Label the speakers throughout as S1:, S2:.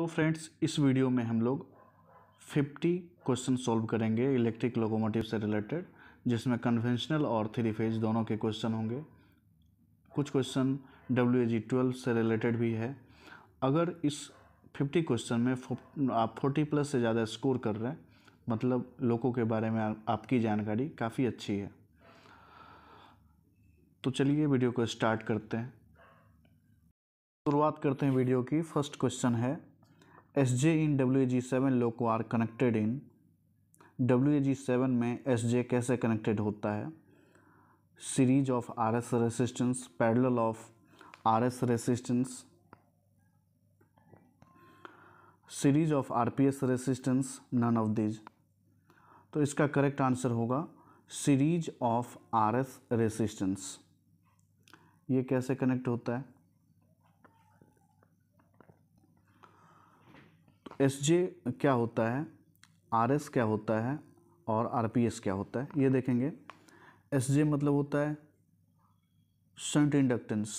S1: तो फ्रेंड्स इस वीडियो में हम लोग 50 क्वेश्चन सॉल्व करेंगे इलेक्ट्रिक लोकोमोटिव से रिलेटेड जिसमें कन्वेंशनल और थ्री फेज दोनों के क्वेश्चन होंगे कुछ क्वेश्चन डब्ल्यू एजी ट्वेल्व से रिलेटेड भी है अगर इस 50 क्वेश्चन में आप 40 प्लस से ज़्यादा स्कोर कर रहे हैं मतलब लोगों के बारे में आपकी जानकारी काफ़ी अच्छी है तो चलिए वीडियो को स्टार्ट करते हैं शुरुआत करते हैं वीडियो की फर्स्ट क्वेश्चन है S J in W A G seven को are connected in W G seven में एस जे कैसे कनेक्टेड होता है series of R S resistance parallel of R S resistance series of R P S resistance none of these तो इसका correct answer होगा series of R S resistance ये कैसे connect होता है एस जे क्या होता है आर एस क्या होता है और आर पी एस क्या होता है ये देखेंगे एस जे मतलब होता है संट इंडक्टेंस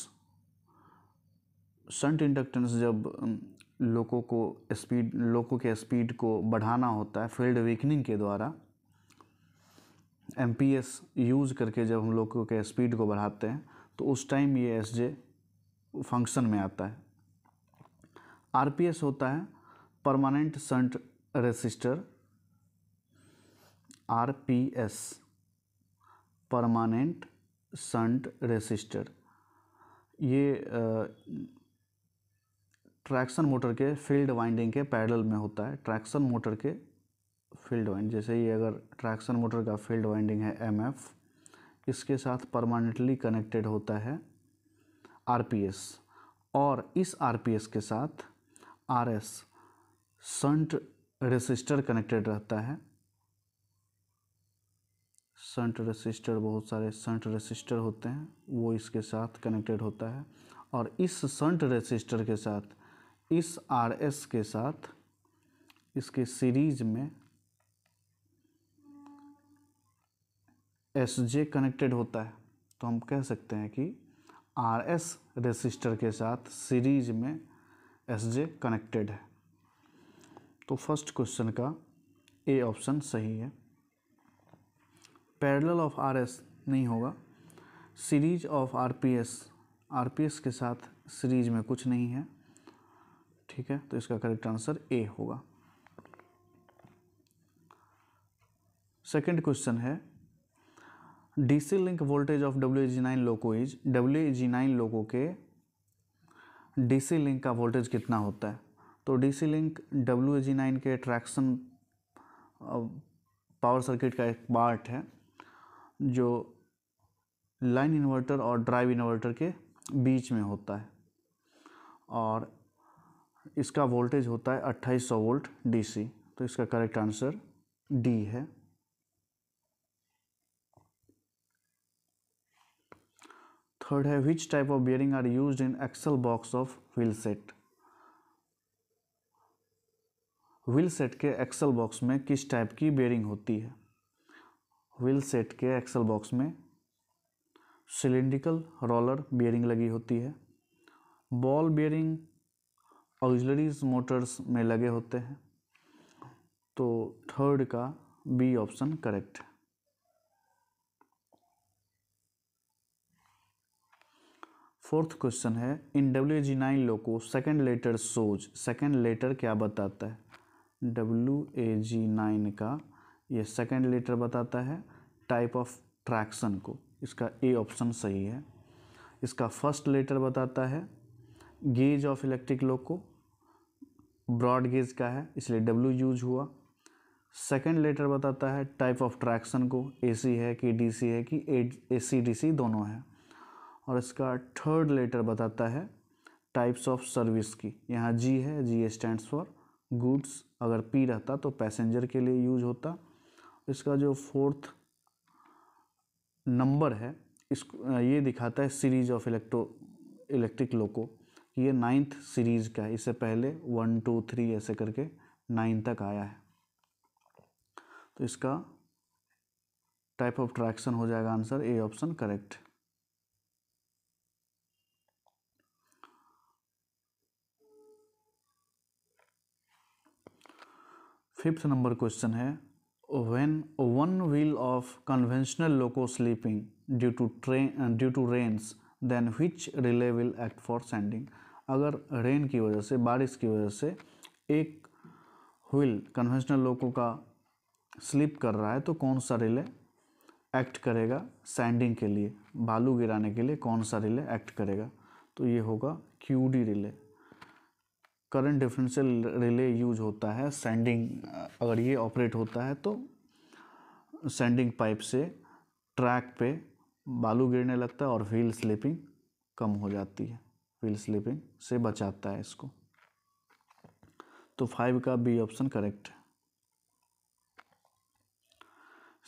S1: संट इंडक्टेंस जब लोगों को स्पीड लोगों के स्पीड को बढ़ाना होता है फील्ड वीकनिंग के द्वारा एम पी एस यूज़ करके जब हम लोगों के स्पीड को बढ़ाते हैं तो उस टाइम ये एस जे फंक्शन में आता है आर पी एस होता है permanent shunt resistor R P S permanent shunt resistor ये ट्रैक्शन मोटर के फील्ड वाइंडिंग के पैडल में होता है ट्रैक्शन मोटर के फील्ड वाइंड जैसे ये अगर ट्रैक्शन मोटर का फील्ड वाइंडिंग है एम इसके साथ परमानेंटली कनेक्टेड होता है आर और इस आर के साथ R S shunt resistor connected रहता है संट रेसिस्टर बहुत सारे संट रेसिस्टर होते हैं वो इसके साथ कनेक्टेड होता है और इस संट रेसिस्टर के साथ इस आर एस के साथ इसके सीरीज में एस जे कनेक्टेड होता है तो हम कह सकते हैं कि आर एस रेसिस्टर के साथ सीरीज में एस जे कनेक्टेड है तो फर्स्ट क्वेश्चन का ए ऑप्शन सही है पैरेलल ऑफ आर एस नहीं होगा series of R P S R P S के साथ सीरीज में कुछ नहीं है ठीक है तो इसका करेक्ट आंसर ए होगा सेकंड क्वेश्चन है DC link voltage of W G nine loco is W G nine loco के डीसी लिंक का वोल्टेज कितना होता है तो DC link W G nine के ट्रैक्शन पावर सर्किट का एक पार्ट है जो लाइन इन्वर्टर और ड्राइव इन्वर्टर के बीच में होता है और इसका वोल्टेज होता है 2800 वोल्ट डीसी तो इसका करेक्ट आंसर डी है थर्ड है which type of bearing are use in axle box of wheel set wheel set के एक्सल बॉक्स में किस टाइप की बेयरिंग होती है व्हील सेट के एक्सल बॉक्स में सिलेंड्रिकल रोलर बियरिंग लगी होती है बॉल बियरिंग ऑक्जलरीज मोटर्स में लगे होते हैं तो थर्ड का बी ऑप्शन करेक्ट है फोर्थ क्वेश्चन है in W G nine loco second letter सोच सेकेंड लेटर क्या बताता है डब्ल्यू ए जी नाइन का ये सेकेंड लेटर बताता है टाइप ऑफ ट्रैक्शन को इसका ए ऑप्शन सही है इसका फर्स्ट लेटर बताता है गेज ऑफ इलेक्ट्रिक लो को ब्रॉड गेज का है इसलिए डब्ल्यू यूज हुआ सेकेंड लेटर बताता है टाइप ऑफ ट्रैक्शन को एसी है कि डीसी है कि ए सी दोनों है और इसका थर्ड लेटर बताता है टाइप्स ऑफ सर्विस की यहाँ जी है जी स्टैंड्स फॉर गुड्स अगर पी रहता तो पैसेंजर के लिए यूज होता इसका जो फोर्थ नंबर है इस ये दिखाता है series of electro electric loco ये नाइन्थ सीरीज का है इससे पहले वन टू थ्री ऐसे करके नाइन तक आया है तो इसका टाइप ऑफ ट्रैक्शन हो जाएगा answer A option correct fifth number question है when one wheel of conventional loco slipping due to train due to rains then which relay will act for sanding अगर rain की वजह से बारिश की वजह से एक व्हील कन्वेंशनल लोको का स्लिप कर रहा है तो कौन सा रिले एक्ट करेगा सैंडिंग के लिए बालू गिराने के लिए कौन सा रिले एक्ट करेगा तो ये होगा Q D relay current differential relay use होता है सेंडिंग अगर ये ऑपरेट होता है तो सेंडिंग पाइप से ट्रैक पे बालू गिरने लगता है और व्हील स्लिपिंग कम हो जाती है व्हील स्लिपिंग से बचाता है इसको तो फाइव का बी ऑप्शन करेक्ट है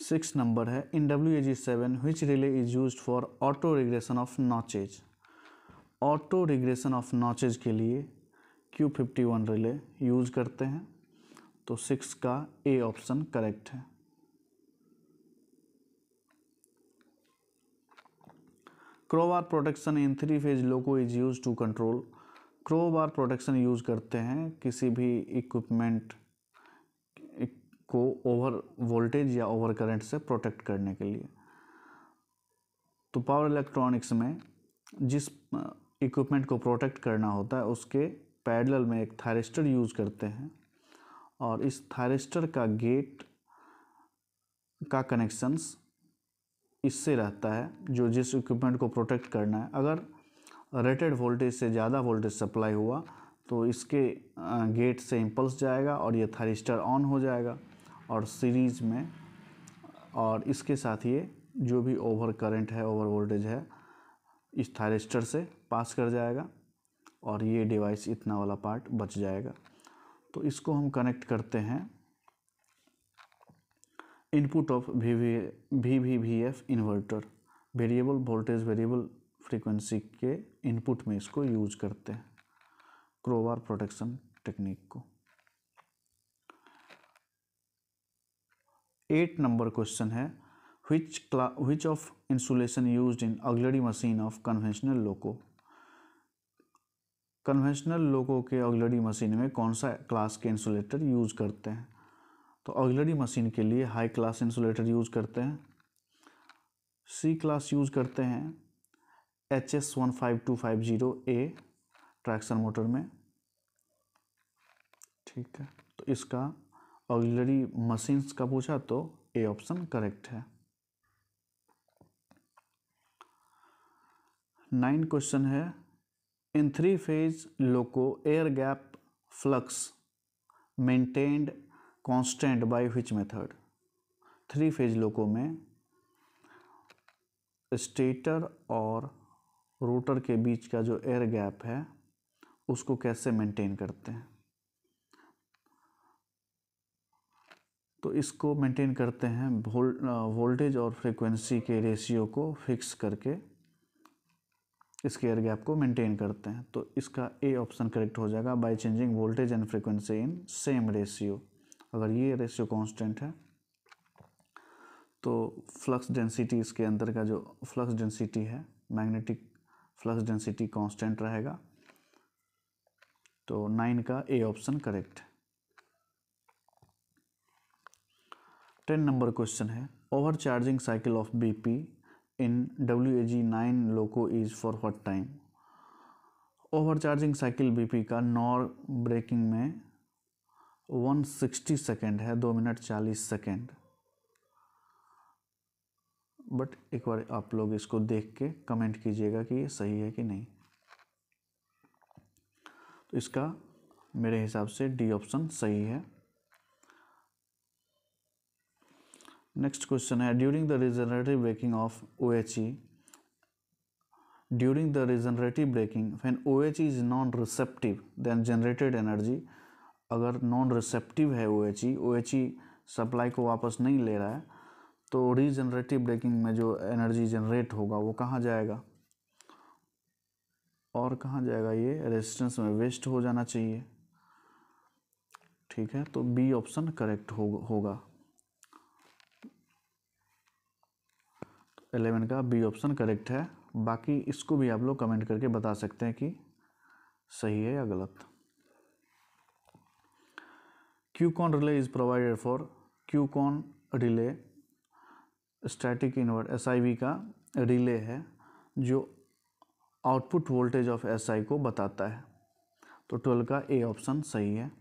S1: सिक्स नंबर है in W A G seven which relay is use for auto regression of notches auto regression of notches के लिए Q fifty one relay use करते हैं तो सिक्स का ए ऑप्शन करेक्ट है crowbar protection in three phase loco is use to control crowbar protection use करते हैं किसी भी इक्विपमेंट को ओवर वोल्टेज या ओवर करंट से प्रोटेक्ट करने के लिए तो पावर इलेक्ट्रॉनिक्स में जिस इक्विपमेंट को प्रोटेक्ट करना होता है उसके पैडल में एक थायरेस्टर यूज़ करते हैं और इस थायरेस्टर का गेट का कनेक्शंस इससे रहता है जो जिस इक्विपमेंट को प्रोटेक्ट करना है अगर रेटेड वोल्टेज से ज़्यादा वोल्टेज सप्लाई हुआ तो इसके गेट से इम्पल्स जाएगा और ये थायरिस्टर ऑन हो जाएगा और सीरीज़ में और इसके साथ ये जो भी ओवर करंट है ओवर वोल्टेज है इस थायरिस्टर से पास कर जाएगा और ये डिवाइस इतना वाला पार्ट बच जाएगा तो इसको हम कनेक्ट करते हैं input of V V V F inverter variable voltage variable frequency के इनपुट में इसको यूज करते हैं क्रोवार प्रोटेक्शन टेक्निक को एट नंबर क्वेश्चन है क्ला which of insulation use in अगलड़ी machine of conventional loco conventional लोगों के ऑगलरी मशीन में कौन सा क्लास के इंसुलेटर यूज़ करते हैं तो ऑगलरी मशीन के लिए हाई क्लास इंसुलेटर यूज़ करते हैं सी क्लास यूज़ करते हैं H S one five two five zero A traction motor में ठीक है तो इसका ऑगलरी मशीन्स का पूछा तो ए ऑप्शन करेक्ट है नाइन क्वेश्चन है in three phase loco air gap flux maintained constant by which method? Three phase loco में स्टेटर और रोटर के बीच का जो एयर गैप है उसको कैसे मेंटेन करते हैं तो इसको मेंटेन करते हैं वोल्टेज uh, और फ्रीक्वेंसी के रेशियो को फिक्स करके इस गैप को मेंटेन करते हैं तो इसका ए ऑप्शन करेक्ट हो जाएगा by changing voltage and frequency in same ratio अगर ये रेशियो कांस्टेंट है तो फ्लक्स डेंसिटी इसके अंदर का जो फ्लक्स डेंसिटी है मैग्नेटिक फ्लक्स डेंसिटी कांस्टेंट रहेगा तो नाइन का A option correct ten number question है overcharging cycle of B in WAG9 loco is for what time? Overcharging cycle B P का नॉर ब्रेकिंग में 160 सेकेंड है दो मिनट चालीस सेकेंड बट एक बार आप लोग इसको देख के कमेंट कीजिएगा कि ये सही है कि नहीं तो इसका मेरे हिसाब से डी ऑप्शन सही है नेक्स्ट क्वेश्चन है during the regenerative braking of O H E during regenerative braking when O H E is non receptive then generated energy अगर नॉन रिसेप्टिव है O H E H E supply को वापस नहीं ले रहा है तो रीजनरेटिव ब्रेकिंग में जो एनर्जी जनरेट होगा वो कहाँ जाएगा और कहाँ जाएगा ये रेजिस्टेंस में वेस्ट हो जाना चाहिए ठीक है तो बी ऑप्शन करेक्ट हो, होगा एलेवन का बी ऑप्शन करेक्ट है बाकी इसको भी आप लोग कमेंट करके बता सकते हैं कि सही है या गलत QCON relay is provided for QCON relay static invert S का रिले है जो output voltage of S I को बताता है तो ट्वेल्व का ए ऑप्शन सही है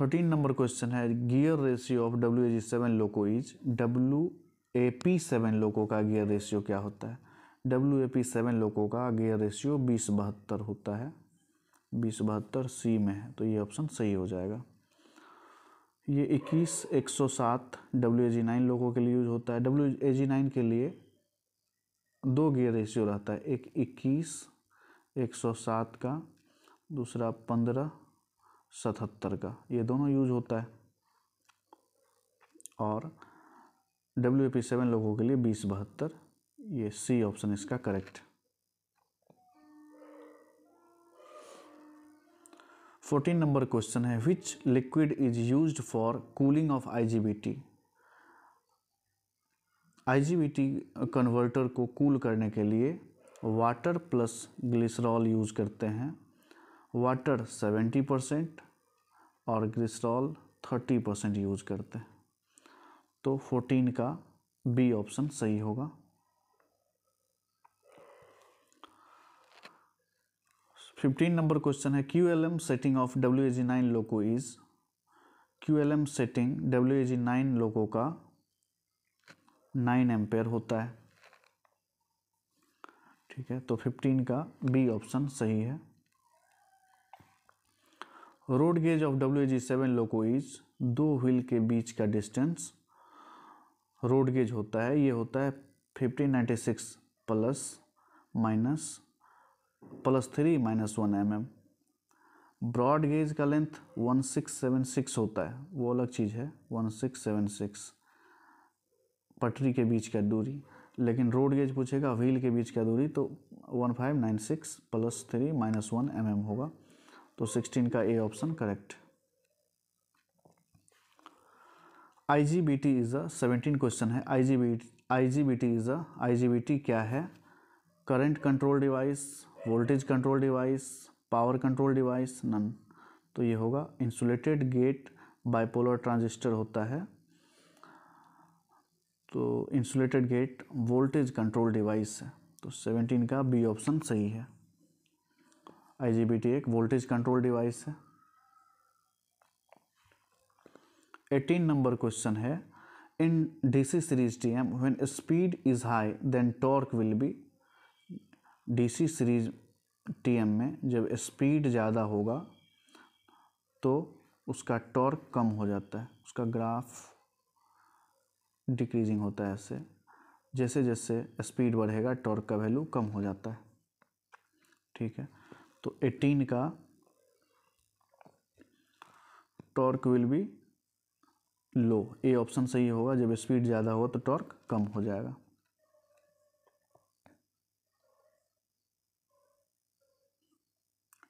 S1: थर्टीन नंबर क्वेश्चन है gear ratio of W G seven loco is W A P seven loco का गियर रेशियो क्या होता है W A P seven loco का गियर रेशियो बीस बहत्तर होता है बीस बहत्तर सी में है तो ये ऑप्शन सही हो जाएगा ये इक्कीस एक सौ सात डब्ल्यू ए जी नाइन लोगों के लिए यूज होता है डब्ल्यू ए जी नाइन के लिए दो गियर रेशियो रहता है एक इक्कीस एक सौ सात का दूसरा पंद्रह सतहत्तर का ये दोनों यूज होता है और डब्ल्यू पी सेवन लोगों के लिए बीस बहत्तर ये सी ऑप्शन इसका करेक्ट फोर्टीन नंबर क्वेश्चन है which liquid is use for cooling of IGBT IGBT converter को कूल करने के लिए वाटर प्लस ग्लिसरॉल यूज करते हैं वाटर 70 परसेंट और ग्रिस्टॉल 30 परसेंट यूज करते हैं तो 14 का बी ऑप्शन सही होगा फिफ्टीन नंबर क्वेश्चन है Q L M setting of W A G nine loco is Q L M setting W A G nine loco का नाइन एम्पेयर होता है ठीक है तो फिफ्टीन का बी ऑप्शन सही है road gauge of W G seven loco is दो व्हील के बीच का डिस्टेंस रोड गेज होता है ये होता है fifteen ninety six plus minus plus three minus one M M broad gauge का length one six seven six होता है वो अलग चीज़ है वन सिक्स सेवन सिक्स पटरी के बीच का दूरी लेकिन रोड गेज पूछेगा व्हील के बीच का दूरी तो one five nine six plus three minus one M M होगा तो 16 का A option correct I G B T is a seventeen question है I G B I G B T is a I G B T क्या है current control device voltage control device power control device none तो ये होगा insulated gate bipolar transistor होता है तो insulated gate voltage control device है तो सेवनटीन का बी ऑप्शन सही है आईजीबीटी एक वोल्टेज कंट्रोल डिवाइस है एटीन नंबर क्वेश्चन है in DC series TM when speed is high then torque will be DC series TM में जब स्पीड ज़्यादा होगा तो उसका टॉर्क कम हो जाता है उसका ग्राफ डिक्रीजिंग होता है इससे जैसे जैसे स्पीड बढ़ेगा टॉर्क का वैल्यू कम हो जाता है ठीक है तो 18 का torque will be low A option सही होगा जब स्पीड ज़्यादा हो तो टॉर्क कम हो जाएगा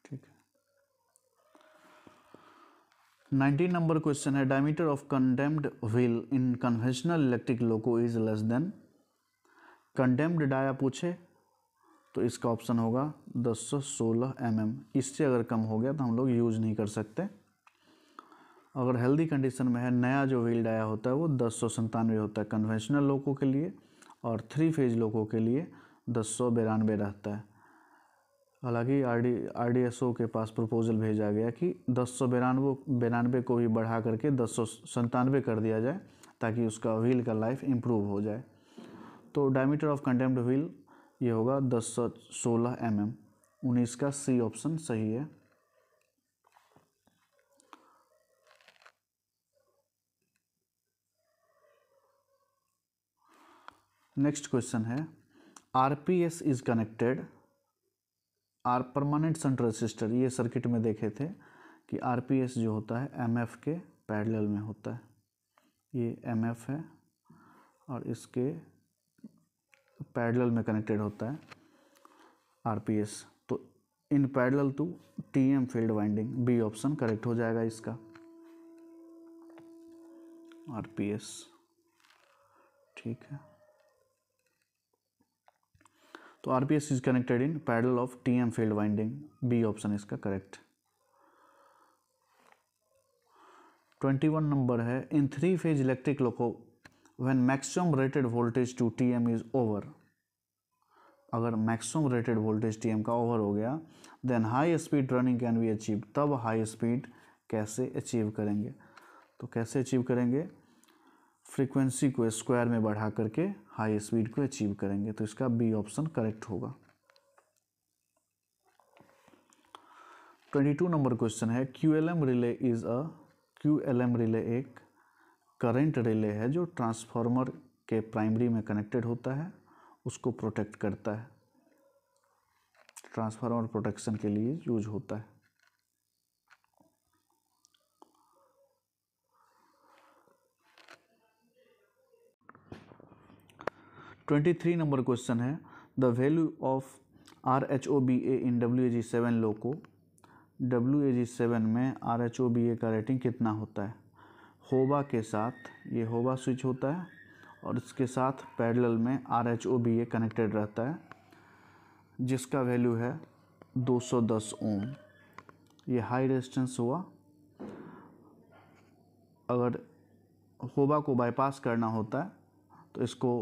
S1: ठीक है नाइनटीन नंबर क्वेश्चन है diameter of condemned wheel in conventional electric loco is less than condemned dia पूछे तो इसका ऑप्शन होगा दस सौ सोलह एम mm. एम इससे अगर कम हो गया तो हम लोग यूज़ नहीं कर सकते अगर हेल्दी कंडीशन में है नया जो व्हील डाया होता है वो दस सौ संतानवे होता है कन्वेंशनल लोगों के लिए और थ्री फेज लोगों के लिए दस सौ बिरानवे रहता है हालांकि R D R D S O के पास प्रपोजल भेजा गया कि दस सौ बिरानवे बिरानवे को भी बढ़ा करके दस सौ संतानवे कर दिया जाए ताकि उसका व्हील का लाइफ इम्प्रूव हो जाए तो डायमीटर ऑफ कंटेम्प्ट व्हील ये होगा दस सौ सोलह एम एम उन्नीस का सी ऑप्शन सही है नेक्स्ट क्वेश्चन है R P S is connected are permanent shunt resistor ये सर्किट में देखे थे कि आर पी एस जो होता है एम एफ के पैरेलल में होता है ये एम एफ है और इसके पैडल में कनेक्टेड होता है आरपीएस तो in parallel to TM field winding B option correct हो जाएगा इसका आरपीएस ठीक है तो RPS is connected in parallel of TM field winding B option इसका करेक्ट ट्वेंटी वन नंबर है in three phase electric loco when maximum rated voltage to Tm is over अगर maximum rated voltage M का over हो गया then high speed running can be achieve तब high speed कैसे achieve करेंगे तो कैसे अचीव करेंगे फ्रीक्वेंसी को स्क्वायर में बढ़ा करके हाई स्पीड को अचीव करेंगे तो इसका बी ऑप्शन करेक्ट होगा ट्वेंटी टू नंबर क्वेश्चन है Q L M relay is a Q L M relay एक करंट रिले है जो ट्रांसफार्मर के प्राइमरी में कनेक्टेड होता है उसको प्रोटेक्ट करता है ट्रांसफार्मर प्रोटेक्शन के लिए यूज होता है ट्वेंटी थ्री नंबर क्वेश्चन है the value of R H O B A in W A G seven loco W A G seven में R H O B A का rating कितना होता है होबा के साथ ये होबा स्विच होता है और इसके साथ पैरेलल में आर एच ओ भी ये कनेक्टेड रहता है जिसका वैल्यू है 210 ओम ये हाई रेजिस्टेंस हुआ अगर होबा को बाईपास करना होता है तो इसको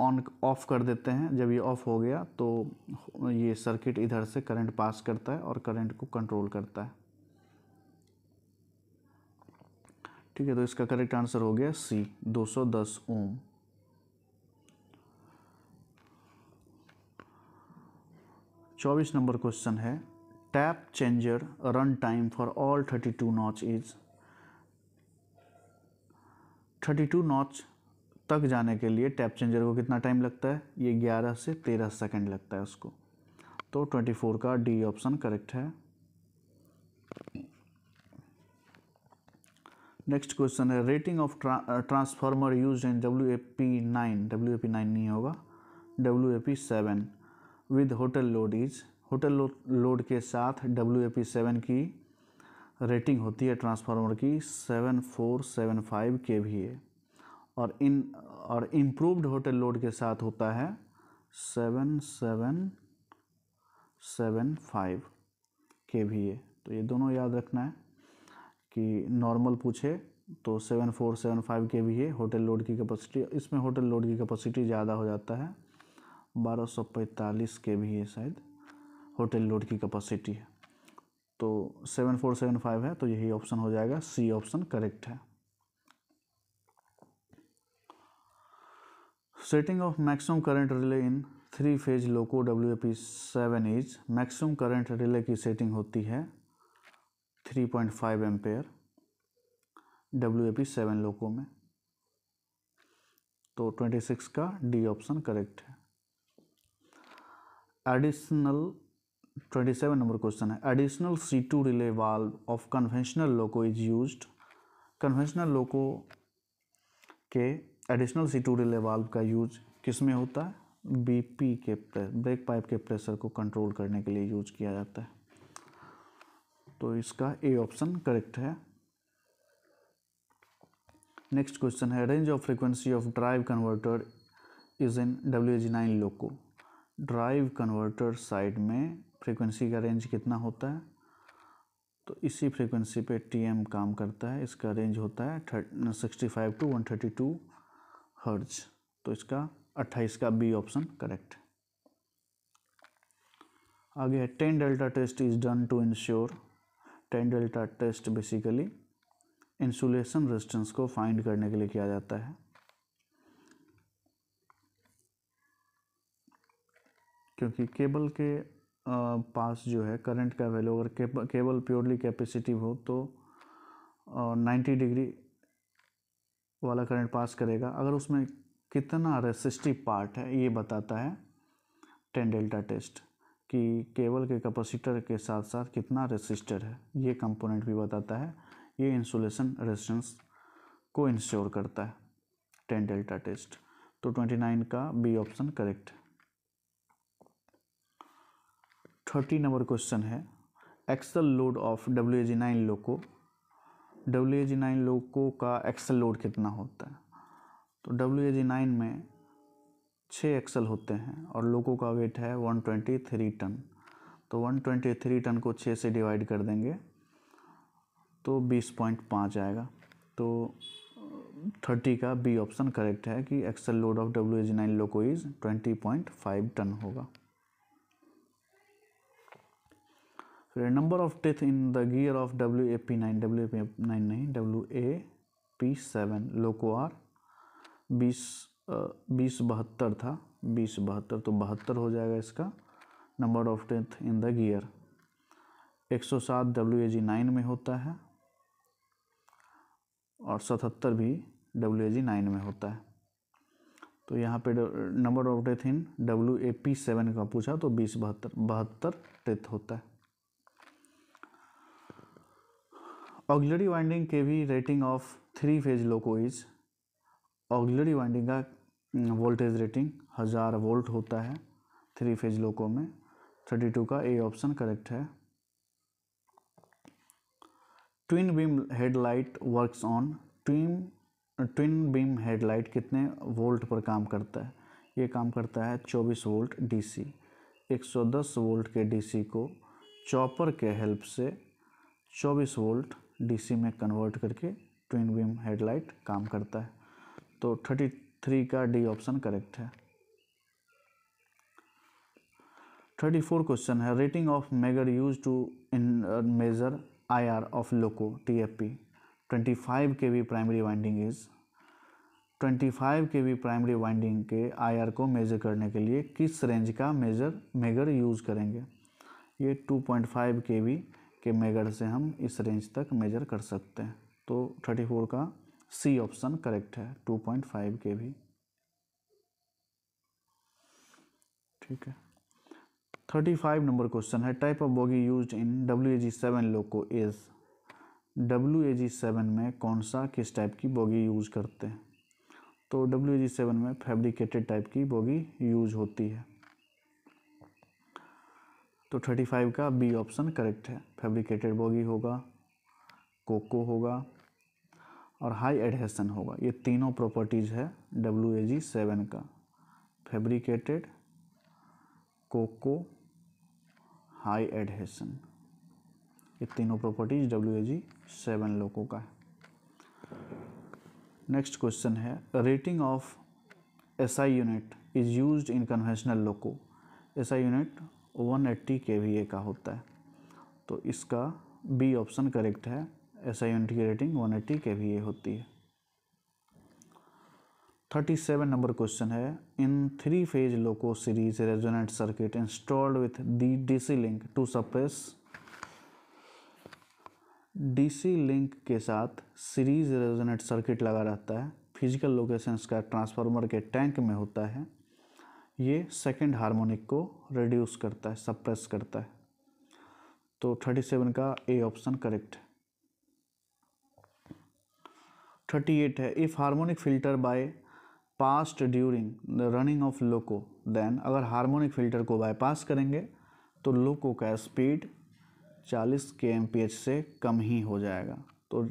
S1: ऑन ऑफ कर देते हैं जब ये ऑफ हो गया तो ये सर्किट इधर से करंट पास करता है और करंट को कंट्रोल करता है ठीक है तो इसका करेक्ट आंसर हो गया सी 210 ओम चौबीस नंबर क्वेश्चन है tap changer run time for all 32 notch is 32 notch तक जाने के लिए टैप चेंजर को कितना टाइम लगता है ये 11 से 13 सेकंड लगता है उसको तो 24 का डी ऑप्शन करेक्ट है नेक्स्ट क्वेश्चन है rating of transformer use in W A P nine W A P nine नहीं होगा W A P seven with hotel load is hotel load के साथ डब्ल्यू ए पी सेवन की rating होती है transformer की seven four seven five K V A और इन और इम्प्रूव्ड होटल लोड के साथ होता है seven seven seven five K V A तो ये दोनों याद रखना है कि नॉर्मल पूछे तो सेवन फोर सेवन फाइव के भी है होटल लोड की कैपेसिटी इसमें होटल लोड की कैपेसिटी ज़्यादा हो जाता है बारह सौ पैंतालीस के भी है शायद होटल लोड की कैपेसिटी है तो सेवन फोर सेवन फाइव है तो यही ऑप्शन हो जाएगा सी ऑप्शन करेक्ट है setting of maximum current relay in three phase loco W A P seven is maximum current relay की सेटिंग होती है three point five ampere W A P seven loco में तो twenty six का D option correct है additional twenty seven number question है additional C two relay valve of conventional loco is use conventional loco के additional C two relay valve का use किस में होता है बीपी के ब्रेक पाइप के प्रेशर को कंट्रोल करने के लिए यूज किया जाता है तो इसका ए ऑप्शन करेक्ट है नेक्स्ट क्वेश्चन है range of frequency of drive converter is in W H nine loco drive converter side में फ्रीक्वेंसी का रेंज कितना होता है तो इसी फ्रीक्वेंसी पे टीएम काम करता है इसका रेंज होता है sixty five to one thirty two hertz तो इसका अट्ठाईस का बी ऑप्शन करेक्ट आगे है tan delta test is done to ensure tan delta test basically insulation resistance को फाइंड करने के लिए किया जाता है क्योंकि केबल के पास जो है करंट का वैल्यू अगर केबल प्योरली कैपेसिटिव हो तो नाइन्टी डिग्री वाला करंट पास करेगा अगर उसमें कितना रेसिस्टिव पार्ट है ये बताता है टेन डेल्टा टेस्ट कि केबल के कैपेसिटर के साथ साथ कितना रेसिस्टर है ये कंपोनेंट भी बताता है ये इंसुलेशन रेजिस्टेंस को इंश्योर करता है टेन डेल्टा टेस्ट तो ट्वेंटी नाइन का बी ऑप्शन करेक्ट है थर्टी नंबर क्वेश्चन है axle load of W G nine loco W G nine loco का एक्सल लोड कितना होता है तो डब्ल्यू जी नाइन में छः एक्सल होते हैं और लोगों का वेट है 123 टन तो 123 टन को छः से डिवाइड कर देंगे तो 20.5 आएगा तो 30 का बी ऑप्शन करेक्ट है कि axle load of W H nine loco is twenty point five ton होगा फिर number of teeth in the gear of W A P nine W A P nine नहीं W A P seven loco are बीस बीस बहत्तर था बीस बहत्तर तो बहत्तर हो जाएगा इसका number of teeth in the gear 107 W A G nine में होता है और 77 भी डब्ल्यू ए जी नाइन में होता है तो यहाँ पे number of teeth in W A P seven का पूछा तो बीस बहत्तर बहत्तर डेथ होता है ऑगलरी वाइंडिंग के भी rating of three phase loco is auxiliary winding का वोल्टेज रेटिंग हज़ार वोल्ट होता है थ्री फेज लोको में थर्टी टू का ए ऑप्शन करेक्ट है twin beam headlight works on twin twin beam headlight कितने वोल्ट पर काम करता है ये काम करता है चौबीस वोल्ट डीसी दस वोल्ट के डीसी को चॉपर के हेल्प से चौबीस वोल्ट डीसी में कन्वर्ट करके ट्विन बीम हेडलाइट काम करता है तो थर्टी थ्री का डी ऑप्शन करेक्ट है थर्टी फोर क्वेश्चन है rating of megger use to in measure I R of loco T F P twenty five K V primary winding is twenty five K V primary winding के I are को major करने के लिए किस range का major megger use करेंगे ये two point five K V के मेगर से हम इस रेंज तक मेजर कर सकते हैं तो थर्टी फोर का सी ऑप्शन करेक्ट है टू पॉइंट फाइव के भी ठीक है थर्टी फाइव नंबर क्वेश्चन है type of bogie use in W A G seven loco is W A G seven में कौन सा किस टाइप की बोगी यूज करते हैं तो डब्ल्यू ए जी सेवन में फैब्रिकेटेड टाइप की बोगी यूज होती है तो थर्टी फाइव का बी ऑप्शन करेक्ट है फैब्रिकेटेड बोगी होगा कोको होगा और हाई एडहेसन होगा ये तीनों प्रॉपर्टीज़ है डब्ल्यू ए जी सेवन का फेब्रिकेटेड कोको हाई एडहेसन ये तीनों properties W A G seven लोगों का है नेक्स्ट क्वेश्चन है rating of S I unit is use in conventional loco S I unit one eighty K V A का होता है तो इसका बी ऑप्शन करेक्ट है एस आई यूनिट की रेटिंग 180 ए होती है 37 नंबर क्वेश्चन है in three phase loco series resonate circuit installed with the DC link to suppress DC link के साथ सीरीज रेजोनेट सर्किट लगा रहता है फिजिकल लोकेशन का ट्रांसफार्मर के टैंक में होता है ये सेकंड हार्मोनिक को रिड्यूस करता है सप्रेस करता है तो 37 का ए ऑप्शन करेक्ट है थर्टी एट है if harmonic filter by past during the running of loco then अगर हार्मोनिक फ़िल्टर को बाईपास करेंगे तो लोको का स्पीड 40 के एम से कम ही हो जाएगा तो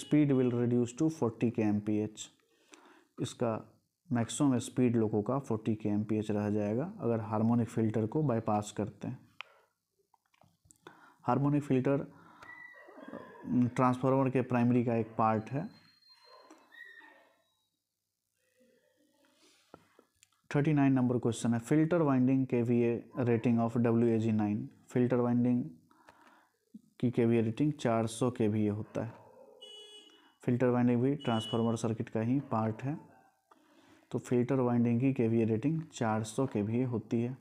S1: स्पीड विल रिड्यूस टू 40 के एम इसका मैक्सिमम स्पीड लोगों का 40 के एम रह जाएगा अगर हार्मोनिक फ़िल्टर को बाईपास करते हैं हार्मोनिक फ़िल्टर ट्रांसफार्मर के प्राइमरी का एक पार्ट है थर्टी नाइन नंबर क्वेश्चन है filter winding K V A rating of W A G nine filter winding की के वी ए रेटिंग चार सौ के वी ए होता है फिल्टर वाइंडिंग भी ट्रांसफार्मर सर्किट का ही पार्ट है तो फिल्टर वाइंडिंग की के वी ए रेटिंग चार सौ के वी ए होती है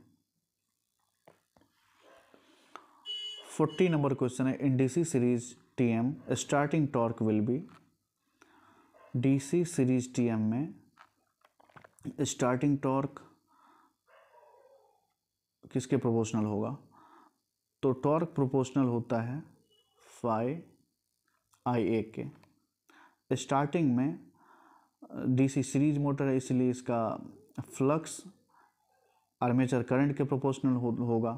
S1: फोर्टी नंबर क्वेश्चन है in D C series T M starting torque will be D C series T M में स्टार्टिंग टॉर्क किसके प्रोपोर्शनल होगा तो टॉर्क प्रोपोर्शनल होता है फाइव आई ए के स्टार्टिंग में डीसी सीरीज मोटर है इसलिए इसका फ्लक्स आर्मेचर करंट के प्रोपोर्शनल हो, होगा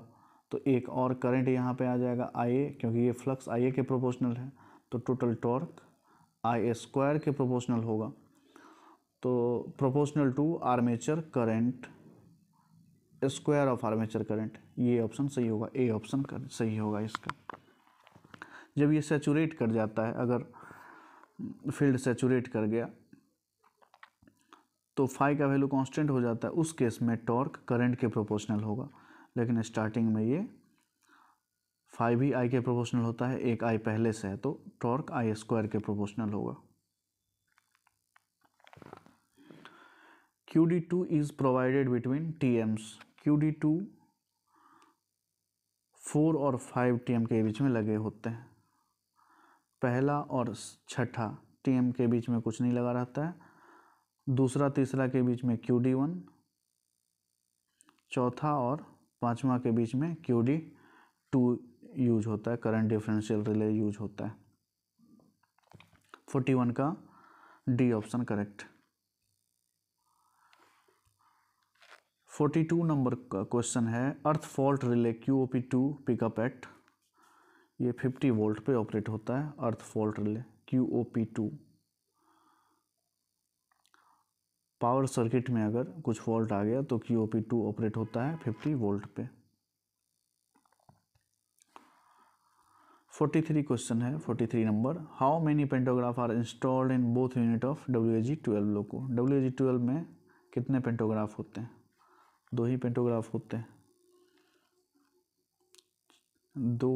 S1: तो एक और करंट यहाँ पे आ जाएगा आई ए क्योंकि ये फ्लक्स आई ए के प्रोपोर्शनल है तो total torque I A square के प्रोपोर्शनल होगा तो proportional to armature current square of armature current ये ऑप्शन सही होगा ए ऑप्शन सही होगा इसका जब ये सेचूरेट कर जाता है अगर फील्ड सेचूरेट कर गया तो फाइव का वैल्यू कांस्टेंट हो जाता है उस केस में टॉर्क करंट के प्रोपोर्शनल होगा लेकिन स्टार्टिंग में ये फाइव ही आई के प्रोपोर्शनल होता है एक आई पहले से है तो टॉर्क आई स्क्वायर के प्रोपोर्शनल होगा QD2 is provided between TMs. QD2 four और फाइव टीएम के बीच में लगे होते हैं पहला और छठा टीएम के बीच में कुछ नहीं लगा रहता है दूसरा तीसरा के बीच में क्यू डी वन चौथा और पांचवा के बीच में क्यू डी टू यूज होता है करंट डिफरेंशियल रिले यूज होता है फोर्टी वन का D option correct forty two number का क्वेश्चन है earth fault relay Q O P two pickup at ये फिफ्टी वोल्ट पे ऑपरेट होता है earth fault relay Q O P two power circuit में अगर कुछ फॉल्ट आ गया तो Q O P two operate होता है फिफ्टी वोल्ट पे फोर्टी थ्री क्वेश्चन है forty three number how many pantograph are installed in both unit of W A G twelve loco W A G twelve में कितने pantograph होते हैं दो ही pantograph होते हैं दो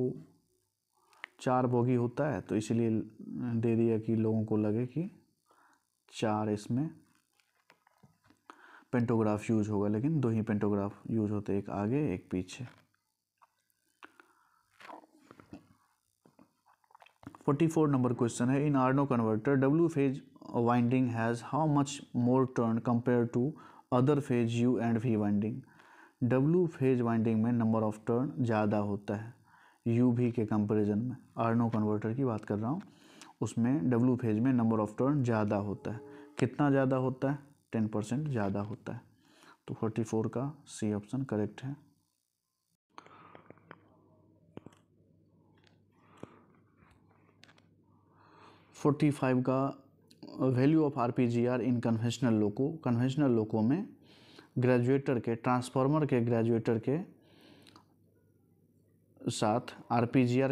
S1: चार बोगी होता है तो इसलिए दे दिया कि लोगों को लगे कि चार इसमें पेंटोग्राफ यूज होगा लेकिन दो ही पेंटोग्राफ यूज होते एक आगे एक पीछे फोर्टी फोर नंबर क्वेश्चन है in Arno converter W phase winding has how much more turn compare to other phase U and V winding W phase winding में नंबर ऑफ टर्न ज़्यादा होता है यू भी के कंपेरिजन में आर्नो converter की बात कर रहा हूँ उसमें डब्ल्यू फेज में नंबर ऑफ टर्न ज़्यादा होता है कितना ज़्यादा होता है टेन परसेंट ज़्यादा होता है तो फोर्टी फोर का सी ऑप्शन करेक्ट है फोर्टी फाइव का value of R in conventional loco conventional loco में ग्रेजुएटर के ट्रांसफार्मर के ग्रेजुएटर के साथ आर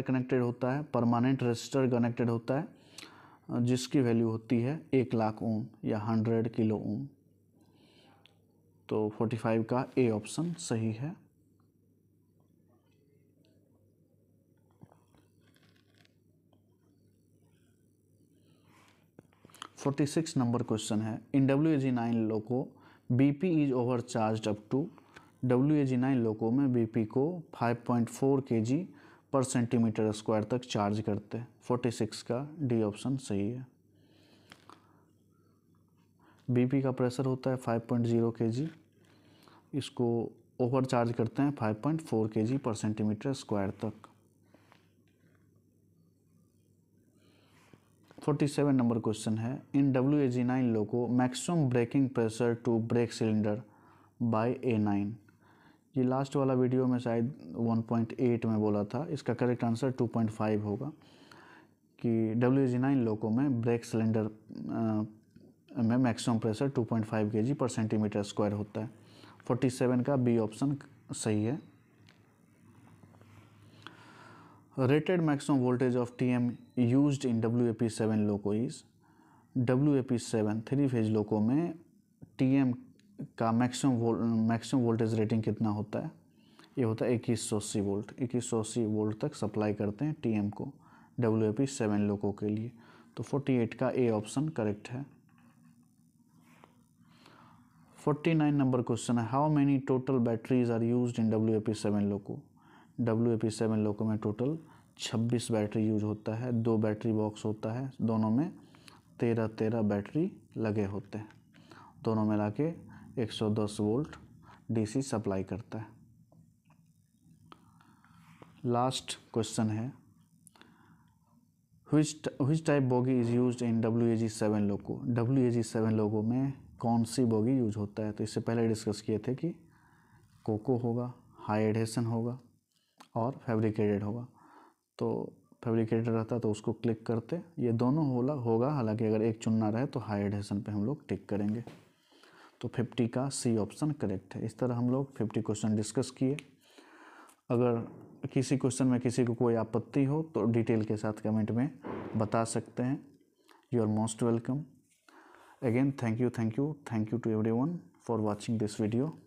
S1: कनेक्टेड होता है परमानेंट रजिस्टर कनेक्टेड होता है जिसकी वैल्यू होती है एक लाख ओम या हंड्रेड किलो ओम तो फाइव का ए ऑप्शन सही है फोर्टी सिक्स नंबर क्वेश्चन है in W A G nine loco B P is over charge up to W A G nine loco में बी पी को five point four K G पर centimetre square तक charge करते हैं forty six का D option सही है B P का प्रेशर होता है फाइव पॉइंट ज़ीरो के जी इसको ओवर चार्ज करते हैं five point four K G पर सेंटीमीटर स्क्वायर तक फोर्टी सेवन नंबर क्वेश्चन है in W A G nine loco maximum braking pressure to brake cylinder by A nine ये last वाला video में शायद 1.8 में बोला था इसका करेक्ट आंसर 2.5 होगा कि W A G nine loco में ब्रेक सिलेंडर में मैक्सिमम प्रेशर 2.5 पॉइंट पर सेंटीमीटर स्क्वायर होता है 47 का बी ऑप्शन सही है rated maximum voltage of TM used in WAP7 loco is WAP7 three phase loco में TM का मैक्सिमम वोल मैक्सिमम वोल्टेज रेटिंग कितना होता है ये होता है इक्कीस सौ अस्सी वोल्ट इक्कीस सौ अस्सी वोल्ट तक सप्लाई करते हैं टीएम को डब्ल्यू ए पी सेवन लोगों के लिए तो फोर्टी एट का ए ऑप्शन करेक्ट है फोर्टी नाइन नंबर क्वेश्चन है how many total batteries are used in W A P seven loco W A P seven loco में total छब्बीस battery use होता है दो बैटरी बॉक्स होता है दोनों में तेरह तेरह बैटरी लगे होते हैं दोनों ला के एक सौ दस वोल्ट डीसी सप्लाई करता है लास्ट क्वेश्चन है type is use in W A G seven loco W A G seven loco में कौन सी बोगी यूज होता है तो इससे पहले डिस्कस किए थे कि कोको होगा हाई एडेशन होगा और फैब्रिकेटेड होगा तो फैब्रिकेटेड रहता तो उसको क्लिक करते ये दोनों होला होगा हालांकि अगर एक चुनना रहे तो हाई एडहेशन पे हम लोग टिक करेंगे तो 50 का सी ऑप्शन करेक्ट है इस तरह हम लोग 50 क्वेश्चन डिस्कस किए अगर किसी क्वेश्चन में किसी को कोई आपत्ति हो तो डिटेल के साथ कमेंट में बता सकते हैं you are most welcome thank you thank you thank you to everyone for watching this video